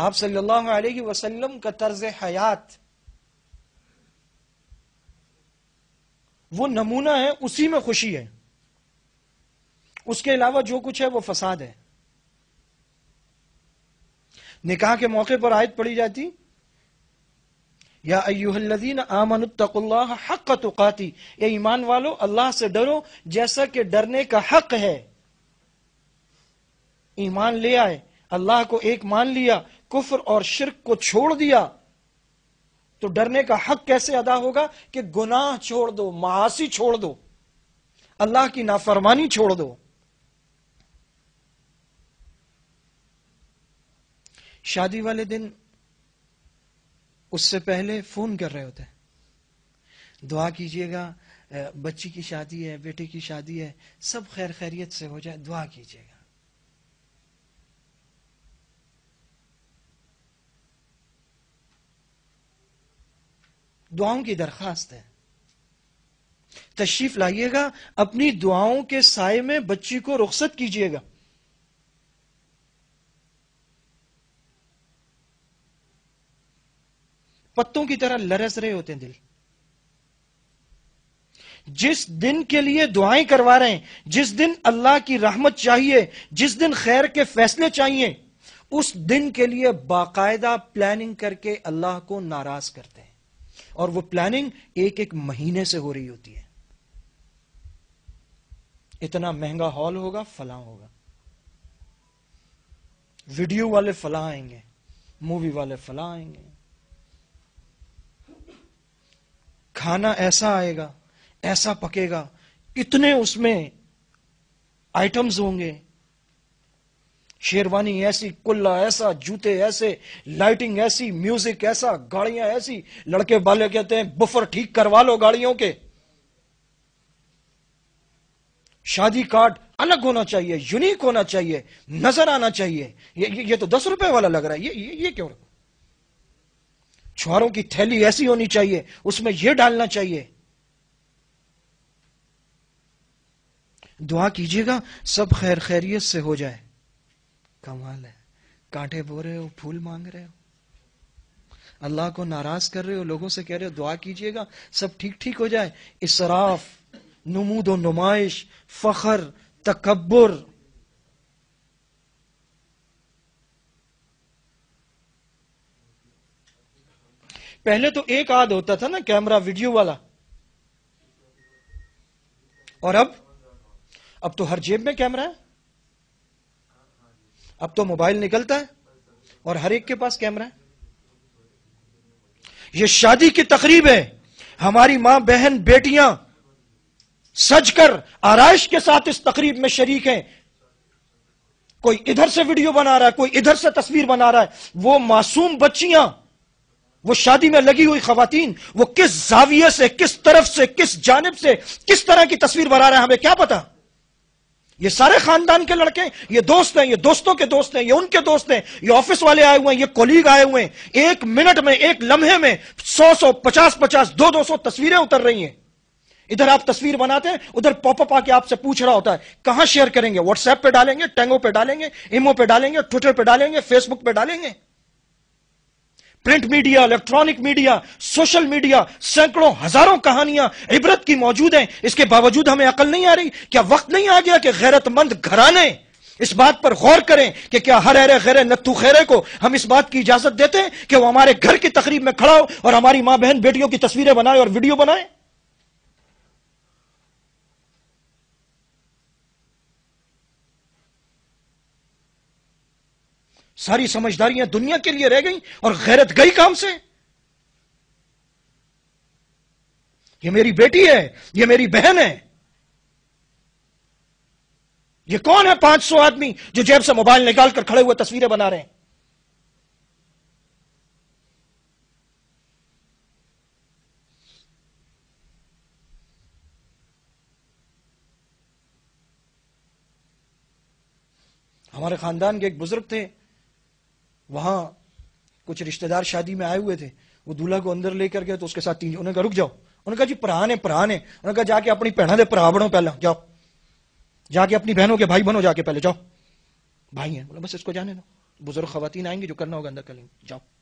आप सल्लल्लाहु अलैहि वसल्लम का तर्ज हयात वो नमूना है उसी में खुशी है उसके अलावा जो कुछ है वो फसाद है निकाह के मौके पर आयत पड़ी जाती या अयुहल्लदीन आमन तकुल्लाह हक तुकाती या ईमान वालो अल्लाह से डरो जैसा कि डरने का हक है ईमान ले आए अल्लाह को एक मान लिया कुफर और शिरक को छोड़ दिया तो डरने का हक कैसे अदा होगा कि गुनाह छोड़ दो महासी छोड़ दो अल्लाह की नाफरमानी छोड़ दो शादी वाले दिन उससे पहले फोन कर रहे होते हैं दुआ कीजिएगा बच्ची की शादी है बेटे की शादी है सब खैर खैरियत से हो जाए दुआ कीजिएगा दुआओं की दरखास्त है तशरीफ लाइएगा अपनी दुआओं के साय में बच्ची को रुखसत कीजिएगा पत्तों की तरह लरस रहे होते हैं दिल जिस दिन के लिए दुआएं करवा रहे हैं जिस दिन अल्लाह की रहमत चाहिए जिस दिन खैर के फैसले चाहिए उस दिन के लिए बाकायदा प्लानिंग करके अल्लाह को नाराज करते हैं और वो प्लानिंग एक एक महीने से हो रही होती है इतना महंगा हॉल होगा फला होगा वीडियो वाले फला आएंगे मूवी वाले फला आएंगे खाना ऐसा आएगा ऐसा पकेगा इतने उसमें आइटम्स होंगे शेरवानी ऐसी कुल्ला ऐसा जूते ऐसे लाइटिंग ऐसी म्यूजिक ऐसा गाड़ियां ऐसी लड़के वाले कहते हैं बुफर ठीक करवा लो गाड़ियों के शादी कार्ड अलग होना चाहिए यूनिक होना चाहिए नजर आना चाहिए ये ये, ये तो दस रुपए वाला लग रहा है ये ये, ये क्यों छुआरों की थैली ऐसी होनी चाहिए उसमें यह डालना चाहिए दुआ कीजिएगा सब खैर खैरियत से हो जाए कमाल है कांटे बो रहे हो फूल मांग रहे हो अल्लाह को नाराज कर रहे हो लोगों से कह रहे हो दुआ कीजिएगा सब ठीक ठीक हो जाए इसराफ नमूद व नुमाइश फखर तकबर पहले तो एक आद होता था ना कैमरा वीडियो वाला और अब अब तो हर जेब में कैमरा है अब तो मोबाइल निकलता है और हर एक के पास कैमरा है ये शादी की तकरीब है हमारी मां बहन बेटियां सजकर आराइश के साथ इस तकरीब में शरीक हैं कोई इधर से वीडियो बना रहा है कोई इधर से तस्वीर बना रहा है वो मासूम बच्चियां वो शादी में लगी हुई खातन वो किस जाविये से किस तरफ से किस जानब से किस तरह की तस्वीर बना रहा है हमें क्या पता ये सारे खानदान के लड़के ये दोस्त हैं ये दोस्तों के दोस्त हैं ये उनके दोस्त हैं ये ऑफिस वाले आए हुए हैं ये कोलीग आए हुए हैं एक मिनट में एक लम्हे में सौ सौ पचास पचास दो दो सौ तस्वीरें उतर रही हैं इधर आप तस्वीर बनाते हैं उधर पॉपअप आके आपसे पूछ रहा होता है कहां शेयर करेंगे व्हाट्सएप पे डालेंगे टेंगो पे डालेंगे इमो पे डालेंगे ट्विटर पे डालेंगे फेसबुक पे डालेंगे print media electronic media social media सैकड़ों हजारों कहानियां इबरत की मौजूद हैं इसके बावजूद हमें अकल नहीं आ रही क्या वक्त नहीं आ गया कि गैरतमंद घराने इस बात पर गौर करें कि क्या हर अरे गैर नत्थू खैरे को हम इस बात की इजाजत देते हैं कि वो हमारे घर की तकरीब में खड़ा हो और हमारी मां बहन बेटियों की तस्वीरें बनाए और वीडियो बनाए सारी समझदारियां दुनिया के लिए रह गई और गैरत गई काम से ये मेरी बेटी है ये मेरी बहन है ये कौन है 500 आदमी जो जेब से मोबाइल निकालकर खड़े हुए तस्वीरें बना रहे हैं हमारे खानदान के एक बुजुर्ग थे वहां कुछ रिश्तेदार शादी में आए हुए थे वो दूल्हा को अंदर लेकर गए तो उसके साथ तीन उन्होंने कहा रुक जाओ उन्होंने कहा जी प्राण ने प्राण ने उन्होंने कहा जाके अपनी भैन दे भरा बनो पहला जाओ जाके अपनी बहनों के भाई बनो जाके पहले जाओ भाई है बोला बस इसको जाने दो बुजुर्ग खातन आएंगे जो करना होगा अंदर कर लेंगे जाओ